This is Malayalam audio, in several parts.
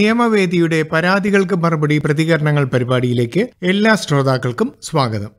നിയമവേദിയുടെ പരാതികൾക്ക് മറുപടി പ്രതികരണങ്ങൾ പരിപാടിയിലേക്ക് എല്ലാ ശ്രോതാക്കൾക്കും സ്വാഗതം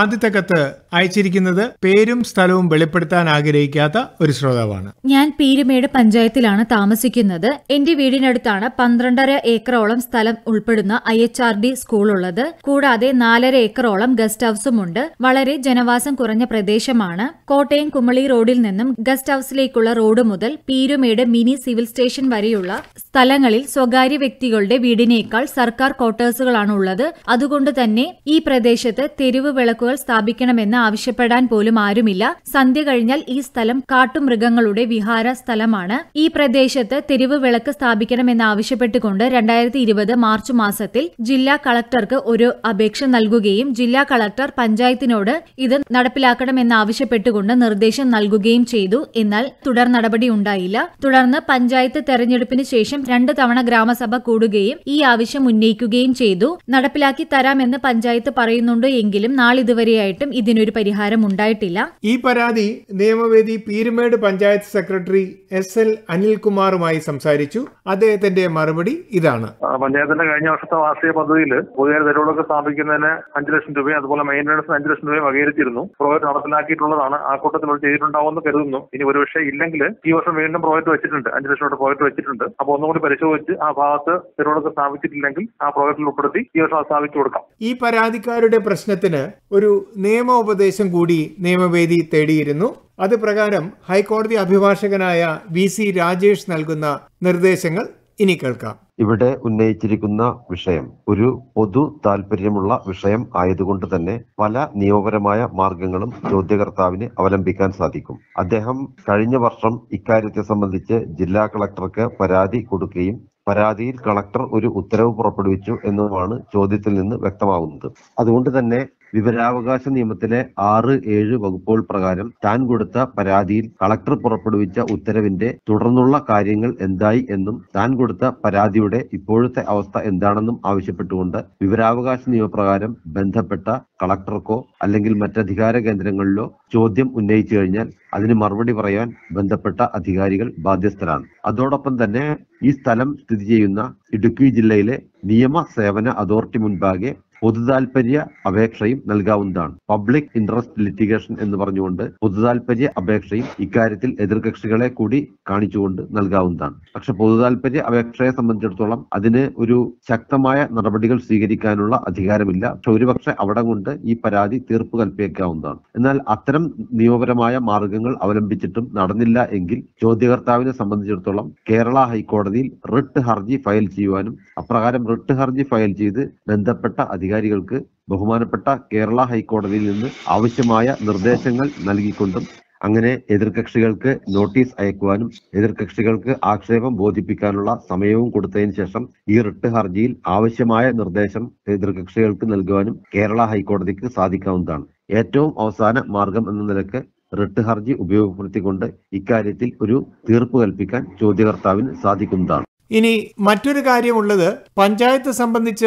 ആദ്യത്തെ കത്ത് അയച്ചിരിക്കുന്നത് പേരും സ്ഥലവും വെളിപ്പെടുത്താൻ ആഗ്രഹിക്കാത്ത ഒരു ശ്രോതാവാണ് ഞാൻ പീരുമേട് പഞ്ചായത്തിലാണ് താമസിക്കുന്നത് എന്റെ വീടിനടുത്താണ് പന്ത്രണ്ടര ഏക്കറോളം സ്ഥലം ഉൾപ്പെടുന്ന ഐ എച്ച് ആർ ഡി സ്കൂളുള്ളത് കൂടാതെ നാലര ഏക്കറോളം ഗസ്റ്റ് ഹൌസും ഉണ്ട് വളരെ ജനവാസം കുറഞ്ഞ പ്രദേശമാണ് കോട്ടയം കുമളി റോഡിൽ നിന്നും ഗസ്റ്റ് ഹൌസിലേക്കുള്ള റോഡ് മുതൽ പീരുമേട് മിനി സിവിൽ സ്റ്റേഷൻ വരെയുള്ള സ്ഥലങ്ങളിൽ സ്വകാര്യ വ്യക്തികളുടെ വീടിനേക്കാൾ സർക്കാർ ക്വാർട്ടേഴ്സുകളാണ് ഉള്ളത് അതുകൊണ്ട് തന്നെ ഈ പ്രദേശത്ത് തെരുവ് വിളക്കുകൾ സ്ഥാപിക്കണമെന്ന ആവശ്യപ്പെടാൻ പോലും ആരുമില്ല സന്ധ്യ കഴിഞ്ഞാൽ ഈ സ്ഥലം കാട്ടുമൃഗങ്ങളുടെ വിഹാര സ്ഥലമാണ് ഈ പ്രദേശത്ത് തെരുവ് വിളക്ക് സ്ഥാപിക്കണമെന്നാവശ്യപ്പെട്ടുകൊണ്ട് രണ്ടായിരത്തി ഇരുപത് മാർച്ച് മാസത്തിൽ ജില്ലാ കളക്ടർക്ക് ഒരു അപേക്ഷ നൽകുകയും ജില്ലാ കളക്ടർ പഞ്ചായത്തിനോട് ഇത് നടപ്പിലാക്കണമെന്നാവശ്യപ്പെട്ടുകൊണ്ട് നിർദ്ദേശം നൽകുകയും ചെയ്തു എന്നാൽ തുടർ നടപടി ഉണ്ടായില്ല തുടർന്ന് പഞ്ചായത്ത് തെരഞ്ഞെടുപ്പിന് ശേഷം രണ്ട് തവണ ഗ്രാമസഭ കൂടുകയും ഈ ആവശ്യം ഉന്നയിക്കുകയും ചെയ്തു നടപ്പിലാക്കി തരാമെന്ന് പഞ്ചായത്ത് പറയുന്നുണ്ട് എങ്കിലും നാളിതുവരെയായിട്ടും ഇതിനൊരു പരിഹാരം ഉണ്ടായിട്ടില്ല ഈ പരാതി Niyamavedi Peermade panchayat secretary S L അനിൽകുമാറുമായി സംസാരിച്ചു അദ്ദേഹത്തിന്റെ മറുപടി ഇതാണ് പഞ്ചായത്തിന്റെ കഴിഞ്ഞ വർഷത്തെ വാർഷിക പദ്ധതിയിൽ പുതിയ തെരുവുകളൊക്കെ സ്ഥാപിക്കുന്നതിന് അഞ്ചു ലക്ഷം രൂപയും അതുപോലെ മെയിൻ്റനൻസിന് അഞ്ചു ലക്ഷം രൂപയും വകയിരുത്തിയിരുന്നു പ്രോജക്ട് നടപ്പിലാക്കിയിട്ടുള്ളതാണ് ആ കൂട്ടത്തിലൂടെ ചെയ്തിട്ടുണ്ടാവുമെന്ന് കരുതുന്നു ഇനി ഒരു വിഷയം ഇല്ലെങ്കിൽ ഈ വർഷം വീണ്ടും പ്രോജക്ട് വെച്ചിട്ടുണ്ട് അഞ്ചു ലക്ഷം രൂപ പ്രോജക്ട് വെച്ചിട്ടുണ്ട് അപ്പോൾ ഒന്നുകൂടി പരിശോധിച്ച് ആ ഭാഗത്ത് തെരുവുകളൊക്കെ സ്ഥാപിച്ചിട്ടില്ലെങ്കിൽ ആ പ്രോജക്റ്റിൽ ഉൾപ്പെടുത്തി ഈ വർഷം സ്ഥാപിച്ചു കൊടുക്കാം ഈ പരാതിക്കാരുടെ പ്രശ്നത്തിന് ഒരു നിയമോപദേശം നിർദ്ദേശം കൂടി നിയമവേദി തേടിയിരുന്നു അത് പ്രകാരം ഹൈക്കോടതി അഭിഭാഷകനായ വി സി രാജേഷ് നൽകുന്ന നിർദ്ദേശങ്ങൾ ഇനി കേൾക്കാം ഇവിടെ ഉന്നയിച്ചിരിക്കുന്ന വിഷയം ഒരു പൊതു താല്പര്യമുള്ള വിഷയം ആയതുകൊണ്ട് തന്നെ പല നിയമപരമായ മാർഗങ്ങളും ചോദ്യകർത്താവിന് അവലംബിക്കാൻ സാധിക്കും അദ്ദേഹം കഴിഞ്ഞ വർഷം ഇക്കാര്യത്തെ സംബന്ധിച്ച് ജില്ലാ കളക്ടർക്ക് പരാതി കൊടുക്കുകയും പരാതിയിൽ കളക്ടർ ഒരു ഉത്തരവ് പുറപ്പെടുവിച്ചു എന്നതുമാണ് ചോദ്യത്തിൽ നിന്ന് വ്യക്തമാകുന്നത് അതുകൊണ്ട് തന്നെ വിവരാവകാശ നിയമത്തിലെ ആറ് ഏഴ് വകുപ്പുകൾ പ്രകാരം താൻ കൊടുത്ത പരാതിയിൽ കളക്ടർ പുറപ്പെടുവിച്ച ഉത്തരവിന്റെ തുടർന്നുള്ള കാര്യങ്ങൾ എന്തായി എന്നും താൻ കൊടുത്ത പരാതിയുടെ ഇപ്പോഴത്തെ അവസ്ഥ എന്താണെന്നും ആവശ്യപ്പെട്ടുകൊണ്ട് വിവരാവകാശ നിയമപ്രകാരം ബന്ധപ്പെട്ട കളക്ടർക്കോ അല്ലെങ്കിൽ മറ്റധികാര കേന്ദ്രങ്ങളിലോ ചോദ്യം ഉന്നയിച്ചു കഴിഞ്ഞാൽ അതിന് മറുപടി പറയാൻ ബന്ധപ്പെട്ട അധികാരികൾ ബാധ്യസ്ഥരാണ് അതോടൊപ്പം തന്നെ ഈ സ്ഥലം സ്ഥിതി ചെയ്യുന്ന ഇടുക്കി ജില്ലയിലെ നിയമ സേവന അതോറിറ്റി മുൻപാകെ പൊതുതാൽപര്യ അപേക്ഷയും നൽകാവുന്നതാണ് പബ്ലിക് ഇൻട്രസ്റ്റ് ലിറ്റിഗേഷൻ എന്ന് പറഞ്ഞുകൊണ്ട് പൊതുതാൽപര്യ അപേക്ഷയും ഇക്കാര്യത്തിൽ എതിർകക്ഷികളെ കൂടി കാണിച്ചുകൊണ്ട് നൽകാവുന്നതാണ് പക്ഷെ പൊതുതാൽപര്യ അപേക്ഷയെ സംബന്ധിച്ചിടത്തോളം അതിന് ഒരു ശക്തമായ നടപടികൾ സ്വീകരിക്കാനുള്ള അധികാരമില്ല പക്ഷെ ഒരുപക്ഷെ അവിടെ കൊണ്ട് ഈ പരാതി തീർപ്പ് കൽപ്പിക്കാവുന്നതാണ് എന്നാൽ അത്തരം നിയമപരമായ മാർഗങ്ങൾ അവലംബിച്ചിട്ടും നടന്നില്ല എങ്കിൽ ചോദ്യകർത്താവിനെ സംബന്ധിച്ചിടത്തോളം കേരള ഹൈക്കോടതിയിൽ റിട്ട് ഹർജി ഫയൽ ചെയ്യുവാനും അപ്രകാരം റിട്ട് ഹർജി ഫയൽ ചെയ്ത് ബന്ധപ്പെട്ട അധികാരികൾക്ക് ബഹുമാനപ്പെട്ട കേരള ഹൈക്കോടതിയിൽ നിന്ന് ആവശ്യമായ നിർദ്ദേശങ്ങൾ നൽകിക്കൊണ്ടും അങ്ങനെ എതിർകക്ഷികൾക്ക് നോട്ടീസ് അയക്കുവാനും എതിർകക്ഷികൾക്ക് ആക്ഷേപം ബോധിപ്പിക്കാനുള്ള സമയവും കൊടുത്തതിന് ശേഷം ഈ റിട്ട് ഹർജിയിൽ ആവശ്യമായ നിർദ്ദേശം എതിർകക്ഷികൾക്ക് നൽകുവാനും കേരള ഹൈക്കോടതിക്ക് സാധിക്കാവുന്നതാണ് ഏറ്റവും അവസാന മാർഗം എന്ന നിലക്ക് റിട്ട് ഹർജി ഉപയോഗപ്പെടുത്തിക്കൊണ്ട് ഇക്കാര്യത്തിൽ ഒരു തീർപ്പ് കൽപ്പിക്കാൻ ചോദ്യകർത്താവിന് സാധിക്കുന്നതാണ് ഇനി മറ്റൊരു കാര്യമുള്ളത് പഞ്ചായത്ത് സംബന്ധിച്ച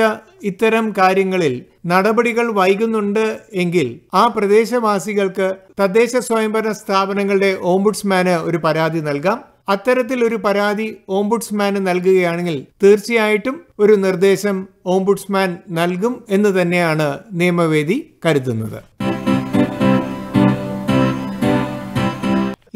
ഇത്തരം കാര്യങ്ങളിൽ നടപടികൾ വൈകുന്നുണ്ട് എങ്കിൽ ആ പ്രദേശവാസികൾക്ക് തദ്ദേശ സ്വയംഭരണ സ്ഥാപനങ്ങളുടെ ഓംബുഡ്സ്മാന് ഒരു പരാതി നൽകാം അത്തരത്തിൽ ഒരു പരാതി ഓംബുഡ്സ്മാന് നൽകുകയാണെങ്കിൽ തീർച്ചയായിട്ടും ഒരു നിർദ്ദേശം ഓംബുഡ്സ്മാൻ നൽകും എന്ന് തന്നെയാണ് നിയമവേദി കരുതുന്നത്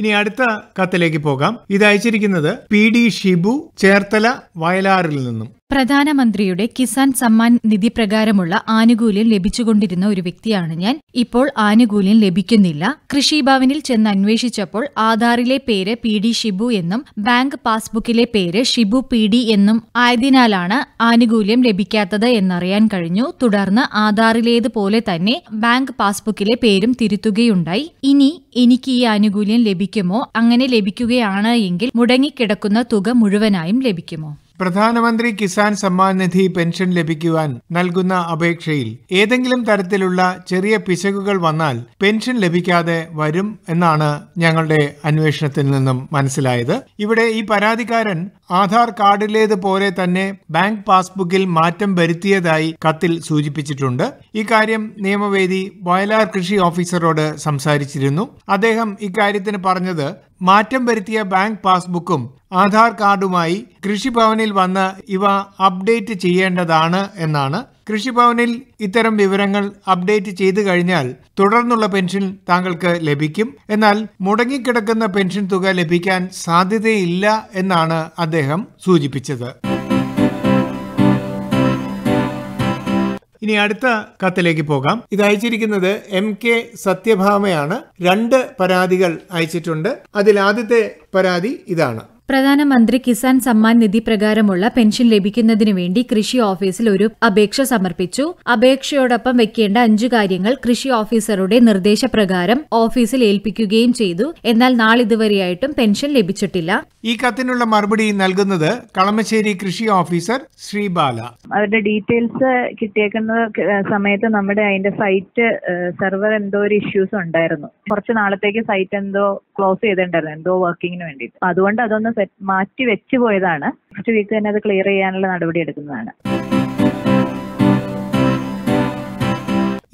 ഇനി അടുത്ത കത്തിലേക്ക് പോകാം ഇത് അയച്ചിരിക്കുന്നത് പി ഡി ഷിബു ചേർത്തല വയലാറിൽ നിന്നും പ്രധാനമന്ത്രിയുടെ കിസാൻ സമ്മാൻ നിധി പ്രകാരമുള്ള ആനുകൂല്യം ലഭിച്ചുകൊണ്ടിരുന്ന ഒരു വ്യക്തിയാണ് ഞാൻ ഇപ്പോൾ ആനുകൂല്യം ലഭിക്കുന്നില്ല കൃഷിഭവനിൽ ചെന്ന് അന്വേഷിച്ചപ്പോൾ ആധാറിലെ പേര് പി ഡി ഷിബു എന്നും ബാങ്ക് പാസ്ബുക്കിലെ പേര് ഷിബു പി ഡി എന്നും ആയതിനാലാണ് ആനുകൂല്യം ലഭിക്കാത്തത് എന്നറിയാൻ കഴിഞ്ഞു തുടർന്ന് ആധാറിലേതുപോലെ തന്നെ ബാങ്ക് പാസ്ബുക്കിലെ പേരും തിരുത്തുകയുണ്ടായി ഇനി എനിക്ക് ഈ ആനുകൂല്യം ലഭിക്കുമോ അങ്ങനെ ലഭിക്കുകയാണ് എങ്കിൽ മുടങ്ങിക്കിടക്കുന്ന തുക മുഴുവനായും ലഭിക്കുമോ പ്രധാനമന്ത്രി കിസാൻ സമ്മാൻ നിധി പെൻഷൻ ലഭിക്കുവാൻ നൽകുന്ന അപേക്ഷയിൽ ഏതെങ്കിലും തരത്തിലുള്ള ചെറിയ പിശകുകൾ വന്നാൽ പെൻഷൻ ലഭിക്കാതെ വരും എന്നാണ് ഞങ്ങളുടെ അന്വേഷണത്തിൽ നിന്നും മനസ്സിലായത് ഇവിടെ ഈ പരാതിക്കാരൻ ആധാർ പോലെ തന്നെ ബാങ്ക് പാസ്ബുക്കിൽ മാറ്റം വരുത്തിയതായി കത്തിൽ സൂചിപ്പിച്ചിട്ടുണ്ട് ഇക്കാര്യം നിയമവേദി വയലാർ കൃഷി ഓഫീസറോട് സംസാരിച്ചിരുന്നു അദ്ദേഹം ഇക്കാര്യത്തിന് പറഞ്ഞത് മാറ്റം വരുത്തിയ ബാങ്ക് പാസ്ബുക്കും ആധാർ കാർഡുമായി കൃഷിഭവനിൽ വന്ന് ഇവ അപ്ഡേറ്റ് ചെയ്യേണ്ടതാണ് എന്നാണ് കൃഷിഭവനിൽ ഇത്തരം വിവരങ്ങൾ അപ്ഡേറ്റ് ചെയ്തു കഴിഞ്ഞാൽ തുടർന്നുള്ള പെൻഷൻ താങ്കൾക്ക് ലഭിക്കും എന്നാൽ മുടങ്ങിക്കിടക്കുന്ന പെൻഷൻ തുക ലഭിക്കാൻ സാധ്യതയില്ല എന്നാണ് അദ്ദേഹം സൂചിപ്പിച്ചത് ഇനി അടുത്ത കത്തിലേക്ക് പോകാം ഇത് അയച്ചിരിക്കുന്നത് എം കെ സത്യഭാമയാണ് രണ്ട് പരാതികൾ അയച്ചിട്ടുണ്ട് അതിൽ ആദ്യത്തെ പരാതി ഇതാണ് പ്രധാനമന്ത്രി കിസാൻ സമ്മാൻ നിധി പ്രകാരമുള്ള പെൻഷൻ ലഭിക്കുന്നതിനു വേണ്ടി കൃഷി ഓഫീസിൽ ഒരു അപേക്ഷ സമർപ്പിച്ചു അപേക്ഷയോടൊപ്പം വെക്കേണ്ട അഞ്ചു കാര്യങ്ങൾ കൃഷി ഓഫീസറുടെ നിർദ്ദേശപ്രകാരം ഓഫീസിൽ ഏൽപ്പിക്കുകയും ചെയ്തു എന്നാൽ നാളിതുവരെയായിട്ടും പെൻഷൻ ലഭിച്ചിട്ടില്ല ഈ കത്തിനുള്ള മറുപടി നൽകുന്നത് കളമശ്ശേരി കൃഷി ഓഫീസർ ശ്രീബാല അവരുടെ ഡീറ്റെയിൽസ് കിട്ടിയേക്കുന്ന സമയത്ത് നമ്മുടെ അതിന്റെ സൈറ്റ് സെർവർ എന്തോ ഒരു ഇഷ്യൂസ് ഉണ്ടായിരുന്നു കുറച്ച് നാളത്തേക്ക് സൈറ്റ് എന്തോ ക്ലോസ് ചെയ്തിട്ടുണ്ടായിരുന്നു എന്തോ വർക്കിങ്ങിന് വേണ്ടിയിട്ട് അതുകൊണ്ട് അതൊന്ന് മാറ്റി വെച്ചു പോയതാണ് അടുത്ത വീക്ക് തന്നെ അത് ക്ലിയർ ചെയ്യാനുള്ള നടപടി എടുക്കുന്നതാണ്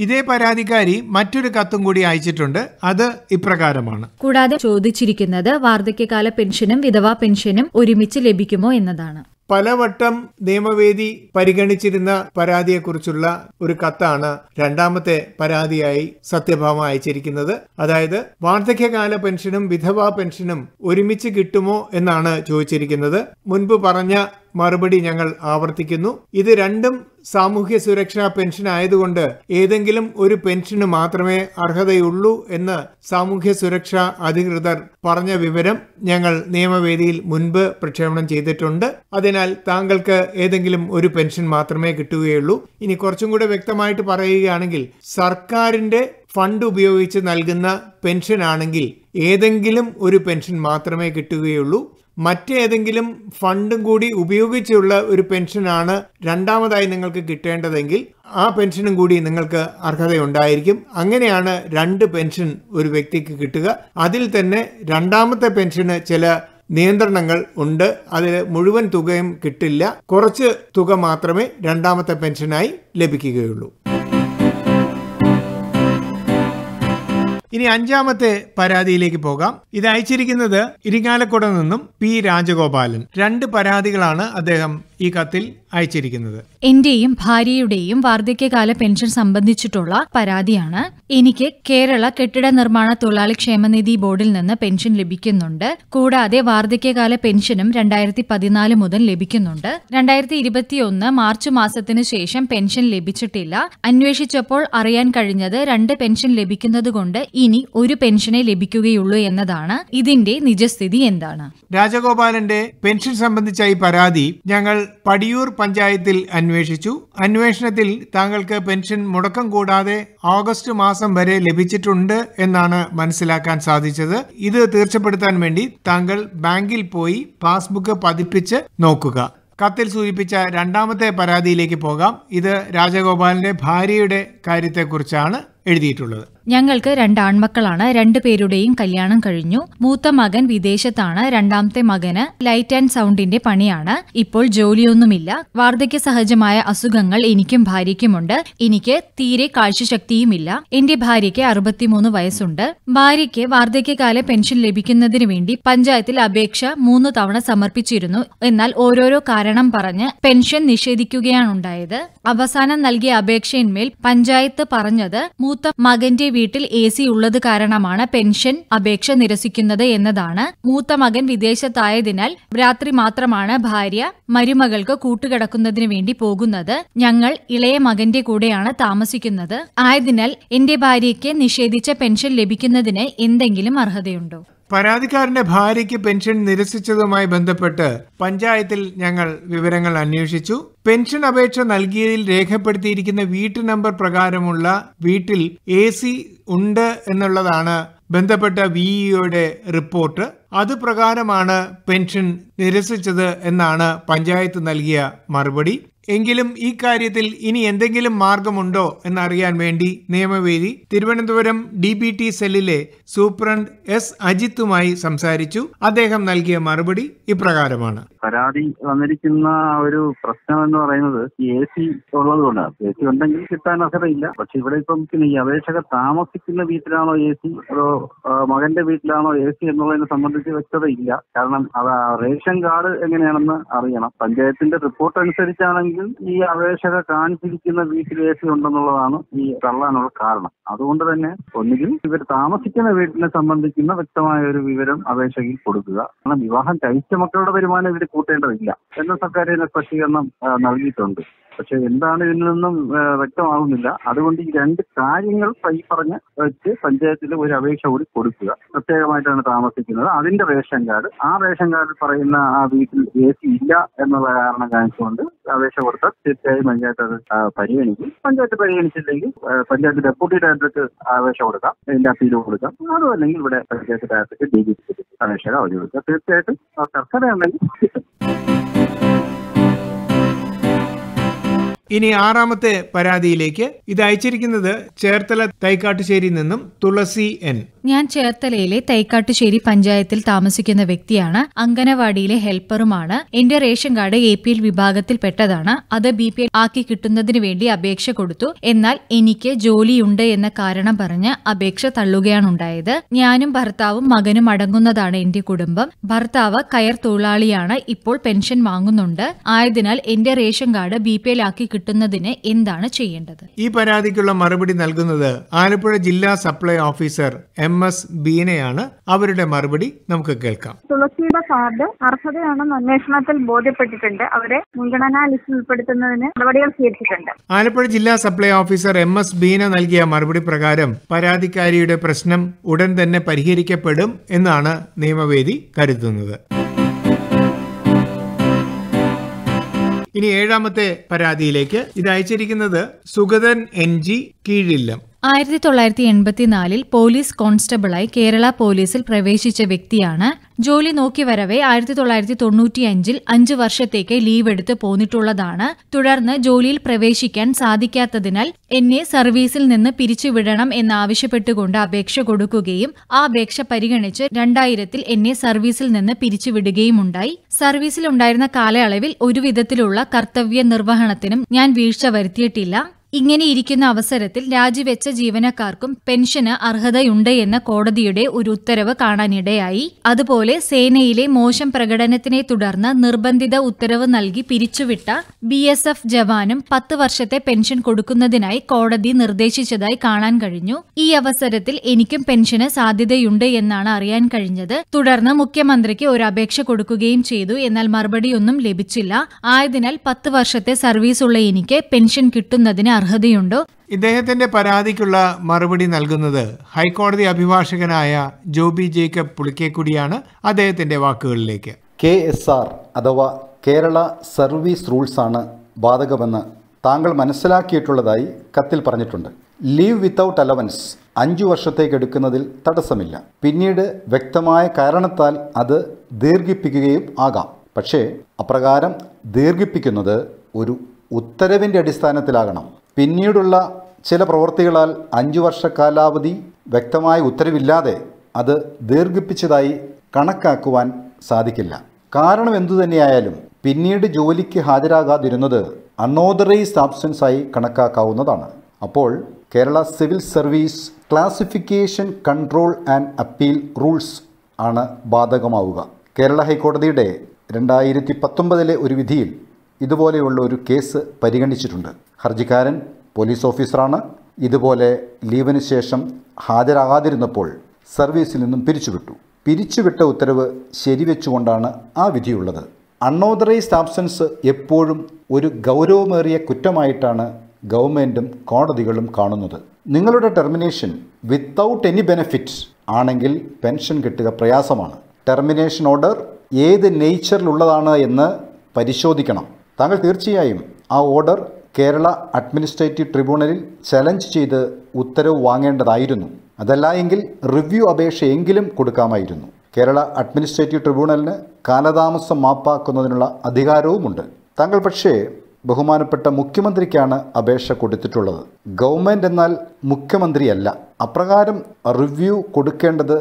ഇതേ പരാതിക്കാരി മറ്റൊരു കത്തും കൂടി അയച്ചിട്ടുണ്ട് അത് ഇപ്രകാരമാണ് കൂടാതെ ചോദിച്ചിരിക്കുന്നത് വാർദ്ധക്യകാല പെൻഷനും വിധവാ പെൻഷനും ഒരുമിച്ച് ലഭിക്കുമോ എന്നതാണ് പലവട്ടം നിയമവേദി പരിഗണിച്ചിരുന്ന പരാതിയെക്കുറിച്ചുള്ള ഒരു കത്താണ് രണ്ടാമത്തെ പരാതിയായി സത്യഭാമ അയച്ചിരിക്കുന്നത് അതായത് വാർദ്ധക്യകാല പെൻഷനും വിധവാ പെൻഷനും ഒരുമിച്ച് കിട്ടുമോ എന്നാണ് ചോദിച്ചിരിക്കുന്നത് മുൻപ് പറഞ്ഞ മറുപടി ഞങ്ങൾ ആവർത്തിക്കുന്നു ഇത് രണ്ടും സാമൂഹ്യ സുരക്ഷാ പെൻഷൻ ആയതുകൊണ്ട് ഏതെങ്കിലും ഒരു പെൻഷന് മാത്രമേ അർഹതയുള്ളൂ എന്ന് സാമൂഹ്യ സുരക്ഷാ അധികൃതർ പറഞ്ഞ വിവരം ഞങ്ങൾ നിയമവേദിയിൽ മുൻപ് പ്രക്ഷേപണം ചെയ്തിട്ടുണ്ട് അതിനാൽ താങ്കൾക്ക് ഏതെങ്കിലും ഒരു പെൻഷൻ മാത്രമേ കിട്ടുകയുള്ളൂ ഇനി കുറച്ചും കൂടെ വ്യക്തമായിട്ട് പറയുകയാണെങ്കിൽ സർക്കാരിന്റെ ഫണ്ട് ഉപയോഗിച്ച് നൽകുന്ന പെൻഷൻ ആണെങ്കിൽ ഏതെങ്കിലും ഒരു പെൻഷൻ മാത്രമേ കിട്ടുകയുള്ളൂ മറ്റേതെങ്കിലും ഫണ്ടും കൂടി ഉപയോഗിച്ചുള്ള ഒരു പെൻഷനാണ് രണ്ടാമതായി നിങ്ങൾക്ക് കിട്ടേണ്ടതെങ്കിൽ ആ പെൻഷനും കൂടി നിങ്ങൾക്ക് അർഹതയുണ്ടായിരിക്കും അങ്ങനെയാണ് രണ്ട് പെൻഷൻ ഒരു വ്യക്തിക്ക് കിട്ടുക അതിൽ തന്നെ രണ്ടാമത്തെ പെൻഷന് ചില നിയന്ത്രണങ്ങൾ ഉണ്ട് അതിൽ മുഴുവൻ തുകയും കിട്ടില്ല കുറച്ച് തുക മാത്രമേ രണ്ടാമത്തെ പെൻഷനായി ലഭിക്കുകയുള്ളൂ ഇനി അഞ്ചാമത്തെ പരാതിയിലേക്ക് പോകാം ഇത് അയച്ചിരിക്കുന്നത് ഇരിങ്ങാലക്കുട നിന്നും പി രാജഗോപാലൻ രണ്ട് പരാതികളാണ് അദ്ദേഹം ഈ കത്തിൽ അയച്ചിരിക്കുന്നത് എന്റെയും ഭാര്യയുടെയും വാർദ്ധക്യകാല പെൻഷൻ സംബന്ധിച്ചിട്ടുള്ള പരാതിയാണ് എനിക്ക് കേരള കെട്ടിട നിർമ്മാണ തൊഴിലാളി ക്ഷേമനിധി ബോർഡിൽ നിന്ന് പെൻഷൻ ലഭിക്കുന്നുണ്ട് കൂടാതെ വാർദ്ധക്യകാല പെൻഷനും രണ്ടായിരത്തി പതിനാല് മുതൽ ലഭിക്കുന്നുണ്ട് രണ്ടായിരത്തി ഇരുപത്തിയൊന്ന് മാർച്ച് മാസത്തിനു ശേഷം പെൻഷൻ ലഭിച്ചിട്ടില്ല അന്വേഷിച്ചപ്പോൾ അറിയാൻ കഴിഞ്ഞത് രണ്ട് പെൻഷൻ ലഭിക്കുന്നതുകൊണ്ട് ഇനി ഒരു പെൻഷനെ ലഭിക്കുകയുള്ളൂ എന്നതാണ് ഇതിന്റെ നിജസ്ഥിതി എന്താണ് രാജഗോപാലന്റെ പെൻഷൻ സംബന്ധിച്ച ഈ പരാതി ഞങ്ങൾ പടിയൂർ പഞ്ചായത്തിൽ അന്വേഷിച്ചു അന്വേഷണത്തിൽ താങ്കൾക്ക് പെൻഷൻ മുടക്കം കൂടാതെ ഓഗസ്റ്റ് മാസം വരെ ലഭിച്ചിട്ടുണ്ട് എന്നാണ് മനസ്സിലാക്കാൻ സാധിച്ചത് ഇത് തീർച്ചപ്പെടുത്താൻ വേണ്ടി താങ്കൾ ബാങ്കിൽ പോയി പാസ്ബുക്ക് പതിപ്പിച്ച് നോക്കുക കത്തിൽ സൂചിപ്പിച്ച രണ്ടാമത്തെ പരാതിയിലേക്ക് പോകാം ഇത് രാജഗോപാലിന്റെ ഭാര്യയുടെ കാര്യത്തെക്കുറിച്ചാണ് എഴുതിയിട്ടുള്ളത് ഞങ്ങൾക്ക് രണ്ട് ആൺമക്കളാണ് രണ്ടുപേരുടെയും കല്യാണം കഴിഞ്ഞു മൂത്ത മകൻ വിദേശത്താണ് രണ്ടാമത്തെ മകന് ലൈറ്റ് ആൻഡ് സൗണ്ടിന്റെ പണിയാണ് ഇപ്പോൾ ജോലിയൊന്നുമില്ല വാർദ്ധക്യ സഹജമായ അസുഖങ്ങൾ എനിക്കും ഭാര്യയ്ക്കുമുണ്ട് എനിക്ക് തീരെ കാഴ്ചശക്തിയുമില്ല എന്റെ ഭാര്യയ്ക്ക് അറുപത്തിമൂന്ന് വയസ്സുണ്ട് ഭാര്യയ്ക്ക് വാർദ്ധക്യകാല പെൻഷൻ ലഭിക്കുന്നതിന് വേണ്ടി പഞ്ചായത്തിൽ അപേക്ഷ മൂന്ന് തവണ സമർപ്പിച്ചിരുന്നു എന്നാൽ ഓരോരോ കാരണം പറഞ്ഞ് പെൻഷൻ നിഷേധിക്കുകയാണുണ്ടായത് അവസാനം നൽകിയ അപേക്ഷയിന്മേൽ പഞ്ചായത്ത് പറഞ്ഞത് മൂത്ത മകന്റെ വീട്ടിൽ എ സി ഉള്ളത് കാരണമാണ് പെൻഷൻ അപേക്ഷ നിരസിക്കുന്നത് എന്നതാണ് മൂത്ത മകൻ വിദേശത്തായതിനാൽ രാത്രി മാത്രമാണ് ഭാര്യ മരുമകൾക്ക് കൂട്ടുകിടക്കുന്നതിന് വേണ്ടി പോകുന്നത് ഞങ്ങൾ ഇളയ മകന്റെ കൂടെയാണ് താമസിക്കുന്നത് ആയതിനാൽ എന്റെ ഭാര്യയ്ക്ക് നിഷേധിച്ച പെൻഷൻ ലഭിക്കുന്നതിന് എന്തെങ്കിലും അർഹതയുണ്ടോ പരാതിക്കാരന്റെ ഭാര്യയ്ക്ക് പെൻഷൻ നിരസിച്ചതുമായി ബന്ധപ്പെട്ട് പഞ്ചായത്തിൽ ഞങ്ങൾ വിവരങ്ങൾ അന്വേഷിച്ചു പെൻഷൻ അപേക്ഷ നൽകിയതിൽ രേഖപ്പെടുത്തിയിരിക്കുന്ന വീട്ടു നമ്പർ പ്രകാരമുള്ള വീട്ടിൽ എ ഉണ്ട് എന്നുള്ളതാണ് ബന്ധപ്പെട്ട വിഇഒയുടെ e റിപ്പോർട്ട് അത് പ്രകാരമാണ് പെൻഷൻ നിരസിച്ചത് എന്നാണ് പഞ്ചായത്ത് നൽകിയ മറുപടി എങ്കിലും ഈ കാര്യത്തിൽ ഇനി എന്തെങ്കിലും മാർഗമുണ്ടോ എന്നറിയാൻ വേണ്ടി Niyamavedi Thiruvananthapuram D B T സെല്ലിലെ സൂപ്രണ്ട് എസ് അജിത്തുമായി സംസാരിച്ചു അദ്ദേഹം നൽകിയ മറുപടി ഇപ്രകാരമാണ് പരാതി വന്നിരിക്കുന്ന ഒരു പ്രശ്നം എന്ന് പറയുന്നത് എ സി ഉള്ളത് കൊണ്ടാണ് എ സി ഉണ്ടെങ്കിൽ കിട്ടാൻ അർഹതയില്ല പക്ഷെ ഇവിടെ ഇപ്പം ഈ അപേക്ഷകർ താമസിക്കുന്ന വീട്ടിലാണോ എ സി അതോ മകന്റെ വീട്ടിലാണോ എ സി എന്നുള്ളതിനെ സംബന്ധിച്ച് വ്യക്തതയില്ല കാരണം അത് റേഷൻ കാർഡ് എങ്ങനെയാണെന്ന് അറിയണം പഞ്ചായത്തിന്റെ റിപ്പോർട്ട് അനുസരിച്ചാണെങ്കിൽ എങ്കിൽ ഈ അപേക്ഷക കാണിച്ചിരിക്കുന്ന വീട്ടിൽ എ സി ഉണ്ടെന്നുള്ളതാണ് ഈ തള്ളാനുള്ള കാരണം അതുകൊണ്ട് തന്നെ ഒന്നുകിൽ ഇവർ താമസിക്കുന്ന വീട്ടിനെ സംബന്ധിക്കുന്ന വ്യക്തമായ ഒരു വിവരം അപേക്ഷയിൽ കൊടുക്കുക കാരണം വിവാഹം കഴിച്ച മക്കളുടെ വരുമാനം ഇവർ കൂട്ടേണ്ടതില്ല എന്ന സർക്കാരിന് സ്പഷ്ടീകരണം നൽകിയിട്ടുണ്ട് പക്ഷെ എന്താണ് ഇതിൽ നിന്നും വ്യക്തമാകുന്നില്ല അതുകൊണ്ട് ഈ രണ്ട് കാര്യങ്ങൾ ഈ പറഞ്ഞ് വെച്ച് പഞ്ചായത്തിൽ ഒരു അപേക്ഷ കൂടി കൊടുക്കുക പ്രത്യേകമായിട്ടാണ് താമസിക്കുന്നത് അതിന്റെ റേഷൻ കാർഡ് ആ റേഷൻ കാർഡിൽ പറയുന്ന ആ വീട്ടിൽ എ സി ഇല്ല എന്നുള്ള കാരണം കാണിച്ചുകൊണ്ട് അപേക്ഷ കൊടുത്താൽ തീർച്ചയായും പഞ്ചായത്ത് അത് പരിഗണിക്കും പഞ്ചായത്ത് പരിഗണിച്ചില്ലെങ്കിൽ പഞ്ചായത്ത് ഡെപ്യൂട്ടി ഡയറക്ടർക്ക് അപേക്ഷ കൊടുക്കാം അതിന്റെ അപ്പീല് കൊടുക്കാം അതും അല്ലെങ്കിൽ ഇവിടെ പഞ്ചായത്ത് ഡയറക്ടർക്ക് ഡി ജി അപേക്ഷ അവധി കൊടുക്കാം തീർച്ചയായിട്ടും കർക്കടയുണ്ടെങ്കിൽ ഇനി ആറാമത്തെ പരാതിയിലേക്ക് ഇത് അയച്ചിരിക്കുന്നത് ചേർത്തല തൈക്കാട്ടുശ്ശേരി നിന്നും തുളസി എൻ ഞാൻ ചേർത്തലയിലെ തൈക്കാട്ടുശ്ശേരി പഞ്ചായത്തിൽ താമസിക്കുന്ന വ്യക്തിയാണ് അംഗനവാടിയിലെ ഹെൽപ്പറുമാണ് എന്റെ ration card A P L വിഭാഗത്തിൽപ്പെട്ടതാണ് അത് ബി പി എൽ ആക്കി കിട്ടുന്നതിന് വേണ്ടി അപേക്ഷ കൊടുത്തു എന്നാൽ എനിക്ക് ജോലിയുണ്ട് എന്ന കാരണം പറഞ്ഞ് അപേക്ഷ തള്ളുകയാണുണ്ടായത് ഞാനും ഭർത്താവും മകനും അടങ്ങുന്നതാണ് എന്റെ കുടുംബം ഭർത്താവ് കയർ തൊഴിലാളിയാണ് ഇപ്പോൾ പെൻഷൻ വാങ്ങുന്നുണ്ട് ആയതിനാൽ എന്റെ ration card B P L ആക്കി കിട്ടുന്നതിന് എന്താണ് ചെയ്യേണ്ടത് ഈ പരാതിക്കുള്ള മറുപടി നൽകുന്നത് ആലപ്പുഴ ജില്ലാ സപ്ലൈ ഓഫീസർ എം എസ് ബീനയാണ് അവരുടെ മറുപടി നമുക്ക് കേൾക്കാം തുളസിയുടെ കാർഡ് അർഹതയാണെന്ന് അന്വേഷണത്തിൽ ബോധ്യപ്പെട്ടിട്ടുണ്ട് അവരെ മുൻഗണനാ ലിസ്റ്റിൽ ഉൾപ്പെടുത്തുന്നതിന് നടപടികൾ സ്വീകരിച്ചിട്ടുണ്ട് ആലപ്പുഴ ജില്ലാ supply officer M S Beena നൽകിയ മറുപടി പ്രകാരം പരാതിക്കാരിയുടെ പ്രശ്നം ഉടൻ തന്നെ പരിഹരിക്കപ്പെടും എന്നാണ് നിയമവേദി കരുതുന്നത് ഇനി ഏഴാമത്തെ പരാതിയിലേക്ക് ഇത് അയച്ചിരിക്കുന്നത് സുഗതൻ എൻ ജി കീഴില്ലം ആയിരത്തി തൊള്ളായിരത്തി എൺപത്തിനാലിൽ പോലീസ് കോൺസ്റ്റബിളായി കേരള പോലീസിൽ പ്രവേശിച്ച വ്യക്തിയാണ് ജോലി നോക്കി വരവേ ആയിരത്തി തൊള്ളായിരത്തി തൊണ്ണൂറ്റിയഞ്ചിൽ അഞ്ചു വർഷത്തേക്ക് ലീവ് എടുത്ത് പോന്നിട്ടുള്ളതാണ് തുടർന്ന് ജോലിയിൽ പ്രവേശിക്കാൻ സാധിക്കാത്തതിനാൽ എന്നെ സർവീസിൽ നിന്ന് പിരിച്ചുവിടണം എന്നാവശ്യപ്പെട്ടുകൊണ്ട് അപേക്ഷ കൊടുക്കുകയും ആ അപേക്ഷ പരിഗണിച്ച് രണ്ടായിരത്തിൽ എന്നെ സർവീസിൽ നിന്ന് പിരിച്ചുവിടുകയുമുണ്ടായി സർവീസിലുണ്ടായിരുന്ന കാലയളവിൽ ഒരുവിധത്തിലുള്ള കർത്തവ്യ നിർവഹണത്തിനും ഞാൻ വീഴ്ച വരുത്തിയിട്ടില്ല ഇങ്ങനെയിരിക്കുന്ന അവസരത്തിൽ രാജിവെച്ച ജീവനക്കാർക്കും പെൻഷന് അർഹതയുണ്ട് എന്ന കോടതിയുടെ ഒരു ഉത്തരവ് കാണാനിടയായി അതുപോലെ സേനയിലെ മോശം പ്രകടനത്തിനെ തുടർന്ന് നിർബന്ധിത ഉത്തരവ് നൽകി പിരിച്ചുവിട്ട ബി എസ് എഫ് ജവാനും പത്ത് വർഷത്തെ പെൻഷൻ കൊടുക്കുന്നതിനായി കോടതി നിർദ്ദേശിച്ചതായി കാണാൻ കഴിഞ്ഞു ഈ അവസരത്തിൽ എനിക്കും പെൻഷന് സാധ്യതയുണ്ട് എന്നാണ് അറിയാൻ കഴിഞ്ഞത് തുടർന്ന് മുഖ്യമന്ത്രിക്ക് ഒരു അപേക്ഷ കൊടുക്കുകയും ചെയ്തു എന്നാൽ മറുപടിയൊന്നും ലഭിച്ചില്ല ആയതിനാൽ പത്ത് വർഷത്തെ സർവീസുള്ള എനിക്ക് പെൻഷൻ കിട്ടുന്നതിന് അർഹതയുണ്ടോ ഇദ്ദേഹത്തിന്റെ പരാതിക്കുള്ള മറുപടി നൽകുന്നത് ഹൈക്കോടതി അഭിഭാഷകനായ ജോബി ജേക്കബ് പുളിക്കേക്കുടിയാണ് അദ്ദേഹത്തിന്റെ വാക്കുകളിലേക്ക് കെ എസ് ആർ അഥവാ കേരള സർവീസ് റൂൾസാണ് ബാധകമെന്ന് താങ്കൾ മനസ്സിലാക്കിയിട്ടുള്ളതായി കത്തിൽ പറഞ്ഞിട്ടുണ്ട് ലീവ് വിത്തൌട്ട് അലവൻസ് അഞ്ചു വർഷത്തേക്ക് എടുക്കുന്നതിൽ തടസ്സമില്ല പിന്നീട് വ്യക്തമായ കാരണത്താൽ അത് ദീർഘിപ്പിക്കുകയും ആകാം പക്ഷേ അപ്രകാരം ദീർഘിപ്പിക്കുന്നത് ഒരു ഉത്തരവിൻ്റെ അടിസ്ഥാനത്തിലാകണം പിന്നീടുള്ള ചില പ്രവൃത്തികളാൽ അഞ്ചു വർഷ കാലാവധി വ്യക്തമായ ഉത്തരവില്ലാതെ അത് ദീർഘിപ്പിച്ചതായി കണക്കാക്കുവാൻ സാധിക്കില്ല കാരണം എന്തു തന്നെയായാലും പിന്നീട് ജോലിക്ക് ഹാജരാകാതിരുന്നത് അൺഓതറൈസ്ഡ് ആബ്സെൻസ് ആയി കണക്കാക്കാവുന്നതാണ് അപ്പോൾ Kerala civil service classification control and appeal rules ആണ് ബാധകമാവുക കേരള ഹൈക്കോടതിയുടെ രണ്ടായിരത്തി പത്തൊമ്പതിലെ ഒരു വിധിയിൽ ഇതുപോലെയുള്ള ഒരു കേസ് പരിഗണിച്ചിട്ടുണ്ട് ഹർജിക്കാരൻ പോലീസ് ഓഫീസറാണ് ഇതുപോലെ ലീവിന് ശേഷം ഹാജരാകാതിരുന്നപ്പോൾ സർവീസിൽ നിന്നും പിരിച്ചുവിട്ടു പിരിച്ചുവിട്ട ഉത്തരവ് ശരിവെച്ചുകൊണ്ടാണ് ആ വിധിയുള്ളത് അൺഓതറൈസ്ഡ് ആബ്സൻസ് എപ്പോഴും ഒരു ഗൗരവമേറിയ കുറ്റമായിട്ടാണ് ഗവൺമെൻറ്റും കോടതികളും കാണുന്നത് നിങ്ങളുടെ ടെർമിനേഷൻ വിത്തൗട്ട് എനി ബെനിഫിറ്റ് ആണെങ്കിൽ പെൻഷൻ കിട്ടുക പ്രയാസമാണ് ടെർമിനേഷൻ ഓർഡർ ഏത് നേച്ചറിലുള്ളതാണ് എന്ന് പരിശോധിക്കണം താങ്കൾ തീർച്ചയായും ആ ഓർഡർ കേരള അഡ്മിനിസ്ട്രേറ്റീവ് ട്രിബ്യൂണലിൽ ചലഞ്ച് ചെയ്ത് ഉത്തരവ് വാങ്ങേണ്ടതായിരുന്നു അതല്ല എങ്കിൽ റിവ്യൂ അപേക്ഷയെങ്കിലും കൊടുക്കാമായിരുന്നു കേരള അഡ്മിനിസ്ട്രേറ്റീവ് ട്രിബ്യൂണലിന് കാലതാമസം മാപ്പാക്കുന്നതിനുള്ള അധികാരവുമുണ്ട് താങ്കൾ പക്ഷേ ബഹുമാനപ്പെട്ട മുഖ്യമന്ത്രിക്കാണ് അപേക്ഷ കൊടുത്തിട്ടുള്ളത് ഗവൺമെൻറ് എന്നാൽ മുഖ്യമന്ത്രിയല്ല അപ്രകാരം റിവ്യൂ കൊടുക്കേണ്ടത്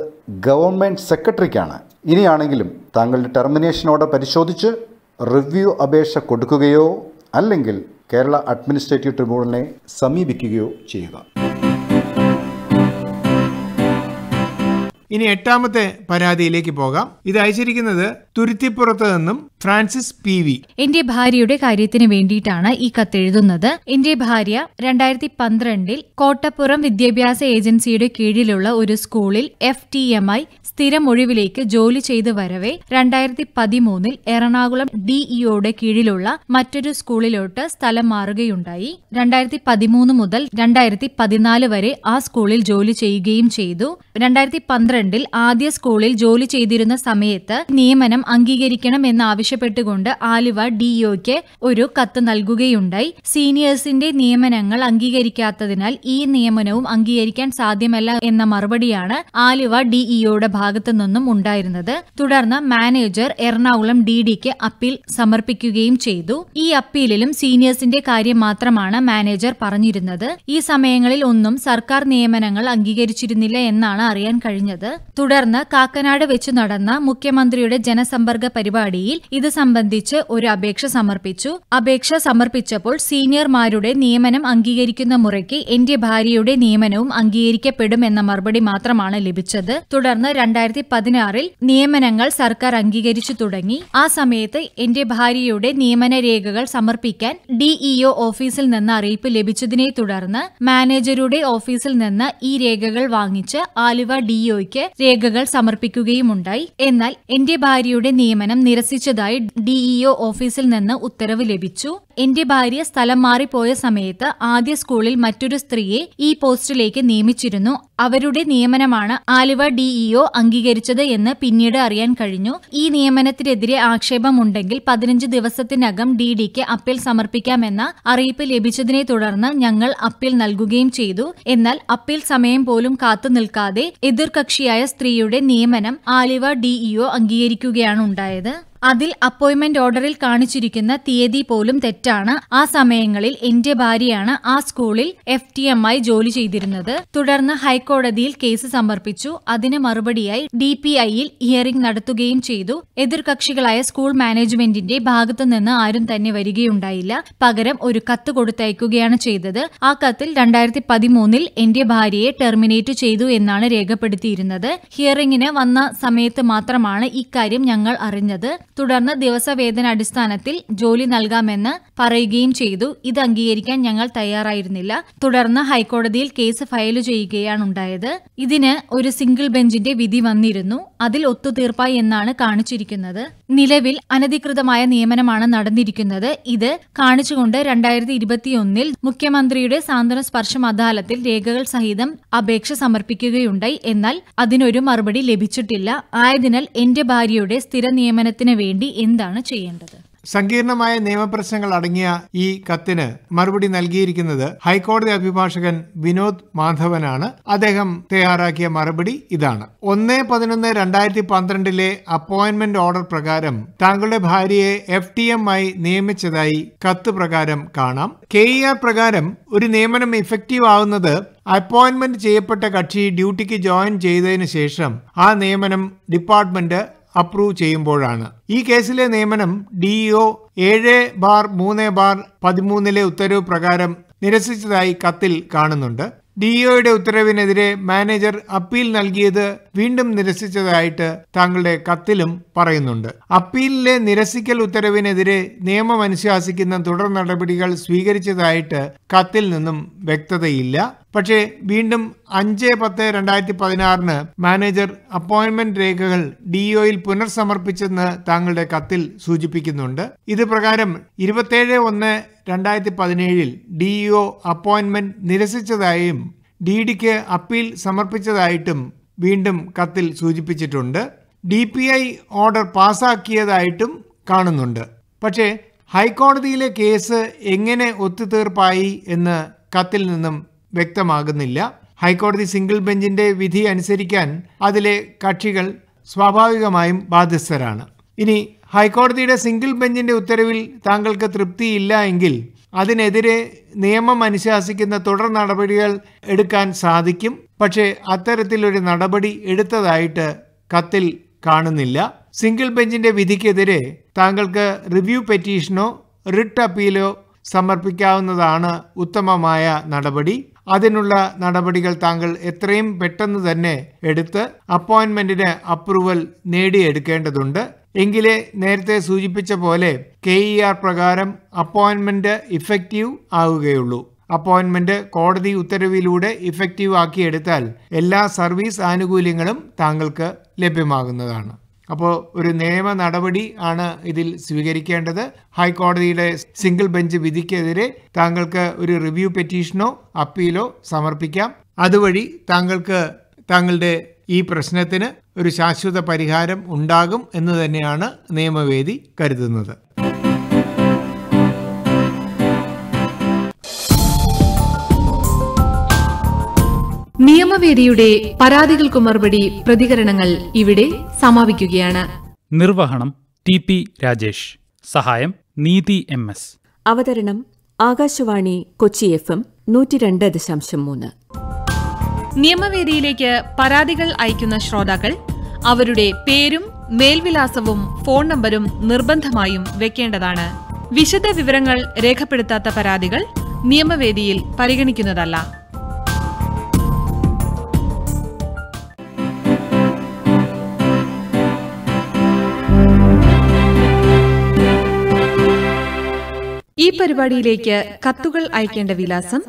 ഗവൺമെൻറ് സെക്രട്ടറിക്കാണ് ഇനിയാണെങ്കിലും താങ്കളുടെ ടെർമിനേഷൻ ഓർഡർ പരിശോധിച്ച് റിവ്യൂ അപേക്ഷ കൊടുക്കുകയോ അല്ലെങ്കിൽ കേരള അഡ്മിനിസ്ട്രേറ്റീവ് ട്രിബ്യൂണലിനെ സമീപിക്കുകയോ ചെയ്യുക ഇനി എട്ടാമത്തെ പരാതിയിലേക്ക് പോകാം ഇത് അയച്ചിരിക്കുന്നത് തുരുത്തിപ്പുറത്ത് നിന്നും ഫ്രാൻസിസ് പി വി എന്റെ ഭാര്യയുടെ കാര്യത്തിന് വേണ്ടിയിട്ടാണ് ഈ കത്തെഴുതുന്നത് എന്റെ ഭാര്യ രണ്ടായിരത്തി പന്ത്രണ്ടിൽ കോട്ടപ്പുറം വിദ്യാഭ്യാസ ഏജൻസിയുടെ കീഴിലുള്ള ഒരു സ്കൂളിൽ എഫ് ടി എം ഐ സ്ഥിരം ഒഴിവിലേക്ക് ജോലി ചെയ്തു വരവേ രണ്ടായിരത്തി പതിമൂന്നിൽ എറണാകുളം ഡിഇഒയുടെ കീഴിലുള്ള മറ്റൊരു സ്കൂളിലോട്ട് സ്ഥലം മാറുകയുണ്ടായി രണ്ടായിരത്തി പതിമൂന്ന് മുതൽ രണ്ടായിരത്തി പതിനാല് വരെ ആ സ്കൂളിൽ ജോലി ചെയ്യുകയും ചെയ്തു രണ്ടായിരത്തി പന്ത്രണ്ടിൽ ആദ്യ സ്കൂളിൽ ജോലി ചെയ്തിരുന്ന സമയത്ത് നിയമനം അംഗീകരിക്കണം എന്നാവശ്യപ്പെട്ടുകൊണ്ട് ആലുവ ഡിഒയ്ക്ക് ഒരു കത്ത് നൽകുകയുണ്ടായി സീനിയേഴ്സിന്റെ നിയമനങ്ങൾ അംഗീകരിക്കാത്തതിനാൽ ഈ നിയമനവും അംഗീകരിക്കാൻ സാധ്യമല്ല എന്ന മറുപടിയാണ് ആലുവ ഡിഇഒയുടെ ഭാഗത്തു നിന്നും ഉണ്ടായിരുന്നത് തുടർന്ന് മാനേജർ എറണാകുളം ഡി ഡിക്ക് അപ്പീൽ സമർപ്പിക്കുകയും ചെയ്തു ഈ അപ്പീലിലും സീനിയേഴ്സിന്റെ കാര്യം മാത്രമാണ് മാനേജർ പറഞ്ഞിരുന്നത് ഈ സമയങ്ങളിൽ ഒന്നും സർക്കാർ നിയമനങ്ങൾ അംഗീകരിച്ചിരുന്നില്ല എന്നാണ് അറിയാൻ കഴിഞ്ഞത് തുടർന്ന് കാക്കനാട് വെച്ച് നടന്ന മുഖ്യമന്ത്രിയുടെ ജനസഭ ജനസമ്പർക്ക പരിപാടിയിൽ ഇത് സംബന്ധിച്ച് ഒരു അപേക്ഷ സമർപ്പിച്ചു അപേക്ഷ സമർപ്പിച്ചപ്പോൾ സീനിയർമാരുടെ നിയമനം അംഗീകരിക്കുന്ന മുറയ്ക്ക് എന്റെ ഭാര്യയുടെ നിയമനവും അംഗീകരിക്കപ്പെടും എന്ന മറുപടി മാത്രമാണ് ലഭിച്ചത് തുടർന്ന് രണ്ടായിരത്തി പതിനാറിൽ നിയമനങ്ങൾ സർക്കാർ അംഗീകരിച്ചു തുടങ്ങി ആ സമയത്ത് എന്റെ ഭാര്യയുടെ നിയമന രേഖകൾ സമർപ്പിക്കാൻ ഡിഇഒ ഓഫീസിൽ നിന്ന് അറിയിപ്പ് ലഭിച്ചതിനെ തുടർന്ന് മാനേജരുടെ ഓഫീസിൽ നിന്ന് ഈ രേഖകൾ വാങ്ങിച്ച് ആലുവ ഡിഇഒയ്ക്ക് രേഖകൾ സമർപ്പിക്കുകയുമുണ്ടായി എന്നാൽ എന്റെ ഭാര്യയുടെ ഭാര്യയുടെ നിയമനം നിരസിച്ചതായി ഡിഇഒ ഓഫീസിൽ നിന്ന് ഉത്തരവ് ലഭിച്ചു എന്റെ ഭാര്യ സ്ഥലം മാറിപ്പോയ സമയത്ത് ആദ്യ സ്കൂളിൽ മറ്റൊരു സ്ത്രീയെ ഈ പോസ്റ്റിലേക്ക് നിയമിച്ചിരുന്നു അവരുടെ നിയമനമാണ് ആലുവ ഡിഇഒ അംഗീകരിച്ചത് എന്ന് പിന്നീട് അറിയാൻ കഴിഞ്ഞു ഈ നിയമനത്തിനെതിരെ ആക്ഷേപമുണ്ടെങ്കിൽ പതിനഞ്ച് ദിവസത്തിനകം ഡി ഡിക്ക് അപ്പീൽ സമർപ്പിക്കാമെന്ന അറിയിപ്പ് ലഭിച്ചതിനെ തുടർന്ന് ഞങ്ങൾ അപ്പീൽ നൽകുകയും ചെയ്തു എന്നാൽ അപ്പീൽ സമയം പോലും കാത്തു നിൽക്കാതെ എതിർകക്ഷിയായ സ്ത്രീയുടെ നിയമനം ആലുവ ഡിഇഒ അംഗീകരിക്കുകയാണ് ഉണ്ടായത് അതിൽ അപ്പോയിന്റ്മെന്റ് ഓർഡറിൽ കാണിച്ചിരിക്കുന്ന തീയതി പോലും തെറ്റാണ് ആ സമയങ്ങളിൽ എന്റെ ഭാര്യയാണ് ആ സ്കൂളിൽ എഫ് ടി എം ആയി ജോലി ചെയ്തിരുന്നത് തുടർന്ന് ഹൈക്കോടതിയിൽ കേസ് സമർപ്പിച്ചു അതിന് മറുപടിയായി ഡി പി ഐയിൽ ഹിയറിംഗ് നടത്തുകയും ചെയ്തു എതിർകക്ഷികളായ സ്കൂൾ മാനേജ്മെന്റിന്റെ ഭാഗത്തുനിന്ന് ആരും തന്നെ വരികയുണ്ടായില്ല പകരം ഒരു കത്ത് കൊടുത്തയക്കുകയാണ് ചെയ്തത് ആ കത്തിൽ രണ്ടായിരത്തി പതിമൂന്നിൽ എന്റെ ഭാര്യയെ ടെർമിനേറ്റ് ചെയ്തു എന്നാണ് രേഖപ്പെടുത്തിയിരുന്നത് ഹിയറിംഗിന് വന്ന സമയത്ത് മാത്രമാണ് ഇക്കാര്യം ഞങ്ങൾ അറിഞ്ഞത് തുടർന്ന് ദിവസവേതന അടിസ്ഥാനത്തിൽ ജോലി നൽകാമെന്ന് പറയുകയും ചെയ്തു ഇത് അംഗീകരിക്കാൻ ഞങ്ങൾ തയ്യാറായിരുന്നില്ല തുടർന്ന് ഹൈക്കോടതിയിൽ കേസ് ഫയൽ ചെയ്യുകയാണ് ഉണ്ടായത് ഇതിന് ഒരു സിംഗിൾ ബെഞ്ചിന്റെ വിധി വന്നിരുന്നു അതിൽ ഒത്തുതീർപ്പായി എന്നാണ് കാണിച്ചിരിക്കുന്നത് നിലവിൽ അനധികൃതമായ നിയമനമാണ് നടന്നിരിക്കുന്നത് ഇത് കാണിച്ചുകൊണ്ട് രണ്ടായിരത്തി ഇരുപത്തിയൊന്നിൽ മുഖ്യമന്ത്രിയുടെ സാന്ത്വന സ്പർശം അദാലത്തിൽ രേഖകൾ സഹിതം അപേക്ഷ സമർപ്പിക്കുകയുണ്ടായി എന്നാൽ അതിനൊരു മറുപടി ലഭിച്ചിട്ടില്ല ആയതിനാൽ എന്റെ ഭാര്യയുടെ സ്ഥിര നിയമനത്തിന് വേണ്ടി എന്താണ് ചെയ്യേണ്ടത് സങ്കീർണമായ നിയമപ്രശ്നങ്ങൾ അടങ്ങിയ ഈ കത്തിന് മറുപടി നൽകിയിരിക്കുന്നത് ഹൈക്കോടതി അഭിഭാഷകൻ വിനോദ് മാധവനാണ് അദ്ദേഹം തയ്യാറാക്കിയ മറുപടി ഇതാണ് ഒന്ന് പതിനൊന്ന് രണ്ടായിരത്തി പന്ത്രണ്ടിലെ അപ്പോയിന്റ്മെന്റ് ഓർഡർ പ്രകാരം താങ്കളുടെ ഭാര്യയെ എഫ് ടി എം ആയി നിയമിച്ചതായി കത്ത് പ്രകാരം കാണാം കെ ഇ ആർ പ്രകാരം ഒരു നിയമനം ഇഫക്റ്റീവ് ആവുന്നത് അപ്പോയിന്റ്മെന്റ് ചെയ്യപ്പെട്ട കക്ഷി ഡ്യൂട്ടിക്ക് ജോയിൻ ചെയ്തതിന് ശേഷം ആ നിയമനം ഡിപ്പാർട്ട്മെന്റ് അപ്രൂവ് ചെയ്യുമ്പോഴാണ് ഈ കേസിലെ നിയമനം ഡിഇഒ e ഏഴ് ബാർ മൂന്ന് ബാർ പതിമൂന്നിലെ ഉത്തരവ് പ്രകാരം നിരസിച്ചതായി കത്തിൽ കാണുന്നുണ്ട് ഡിഇഒയുടെ e ഉത്തരവിനെതിരെ മാനേജർ അപ്പീൽ നൽകിയത് വീണ്ടും നിരസിച്ചതായിട്ട് താങ്കളുടെ കത്തിലും പറയുന്നുണ്ട് അപ്പീലിലെ നിരസിക്കൽ ഉത്തരവിനെതിരെ നിയമം അനുശാസിക്കുന്ന തുടർ നടപടികൾ സ്വീകരിച്ചതായിട്ട് കത്തിൽ നിന്നും വ്യക്തതയില്ല പക്ഷേ വീണ്ടും അഞ്ച് പത്ത് രണ്ടായിരത്തി പതിനാറിന് മാനേജർ അപ്പോയിന്റ്മെന്റ് രേഖകൾ ഡിഇഒയിൽ പുനർസമർപ്പിച്ചെന്ന് താങ്കളുടെ കത്തിൽ സൂചിപ്പിക്കുന്നുണ്ട് ഇത് പ്രകാരം ഇരുപത്തേഴ് ഒന്ന് രണ്ടായിരത്തി പതിനേഴിൽ ഡിഇഒ അപ്പോയിന്റ്മെന്റ് നിരസിച്ചതായും ഡി ഡിക്ക് അപ്പീൽ സമർപ്പിച്ചതായിട്ടും വീണ്ടും കത്തിൽ സൂചിപ്പിച്ചിട്ടുണ്ട് ഡി പി ഐ ഓർഡർ പാസാക്കിയതായിട്ടും കാണുന്നുണ്ട് പക്ഷേ ഹൈക്കോടതിയിലെ കേസ് എങ്ങനെ ഒത്തുതീർപ്പായി എന്ന് കത്തിൽ നിന്നും വ്യക്തമാകുന്നില്ല ഹൈക്കോടതി സിംഗിൾ ബെഞ്ചിന്റെ വിധി അനുസരിക്കാൻ അതിലെ കക്ഷികൾ സ്വാഭാവികമായും ബാധ്യസ്ഥരാണ് ഇനി ഹൈക്കോടതിയുടെ സിംഗിൾ ബെഞ്ചിന്റെ ഉത്തരവിൽ താങ്കൾക്ക് തൃപ്തിയില്ല എങ്കിൽ അതിനെതിരെ നിയമം അനുശാസിക്കുന്ന തുടർ നടപടികൾ എടുക്കാൻ സാധിക്കും പക്ഷേ അത്തരത്തിലൊരു നടപടി എടുത്തതായിട്ട് കത്തിൽ കാണുന്നില്ല സിംഗിൾ ബെഞ്ചിന്റെ വിധിക്കെതിരെ താങ്കൾക്ക് റിവ്യൂ പെറ്റീഷനോ റിട്ട് അപ്പീലോ സമർപ്പിക്കാവുന്നതാണ് ഉത്തമമായ നടപടി അതിനുള്ള നടപടികൾ താങ്കൾ എത്രയും പെട്ടെന്ന് തന്നെ എടുത്ത് അപ്പോയിന്റ്മെന്റിന് അപ്രൂവൽ നേടിയെടുക്കേണ്ടതുണ്ട് എങ്കിലേ നേരത്തെ സൂചിപ്പിച്ച പോലെ കെ ഇ ആർ പ്രകാരം അപ്പോയിന്റ്മെന്റ് ഇഫക്റ്റീവ് ആവുകയുള്ളൂ അപ്പോയിന്റ്മെന്റ് കോടതി ഉത്തരവിലൂടെ ഇഫക്റ്റീവ് ആക്കിയെടുത്താൽ എല്ലാ സർവീസ് ആനുകൂല്യങ്ങളും താങ്കൾക്ക് ലഭ്യമാകുന്നതാണ് അപ്പോൾ ഒരു നിയമ നടപടി ആണ് ഇതിൽ സ്വീകരിക്കേണ്ടത് ഹൈക്കോടതിയുടെ സിംഗിൾ ബെഞ്ച് വിധിക്കെതിരെ താങ്കൾക്ക് ഒരു റിവ്യൂ പെറ്റീഷനോ അപ്പീലോ സമർപ്പിക്കാം അതുവഴി താങ്കൾക്ക് താങ്കളുടെ ഈ പ്രശ്നത്തിന് ഒരു ശാശ്വത പരിഹാരം ഉണ്ടാകും എന്ന് തന്നെയാണ് നിയമവേദി കരുതുന്നത് നിയമവേദിയുടെ പരാതികൾക്ക് മറുപടി പ്രതികരണങ്ങൾ ഇവിടെ സമാപിക്കുകയാണ് നിർവഹണം ടി പി രാജേഷ് സഹായം നീതി എം എസ് അവതരണം ആകാശവാണി കൊച്ചി എഫ് എം നൂറ്റി രണ്ട് ദശാംശം മൂന്ന് നിയമവേദിയിലേക്ക് പരാതികൾ അയക്കുന്ന ശ്രോതാക്കൾ അവരുടെ പേരും മേൽവിലാസവും ഫോൺ നമ്പരും നിർബന്ധമായും വെക്കേണ്ടതാണ് വിശദ വിവരങ്ങൾ രേഖപ്പെടുത്താത്ത പരാതികൾ നിയമവേദിയിൽ പരിഗണിക്കുന്നതല്ല ഈ പരിപാടിയിലേക്ക് കത്തുകൾ അയക്കേണ്ട വിലാസം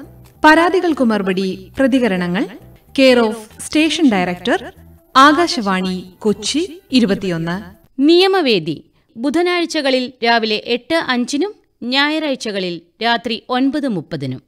പരാതികൾക്ക് മറുപടി പ്രതികരണങ്ങൾ care of station director Akashvani Kochi ഇരുപത്തിയൊന്ന് നിയമവേദി ബുധനാഴ്ചകളിൽ രാവിലെ എട്ട് അഞ്ചിനും ഞായറാഴ്ചകളിൽ രാത്രി ഒൻപത് മുപ്പതിനും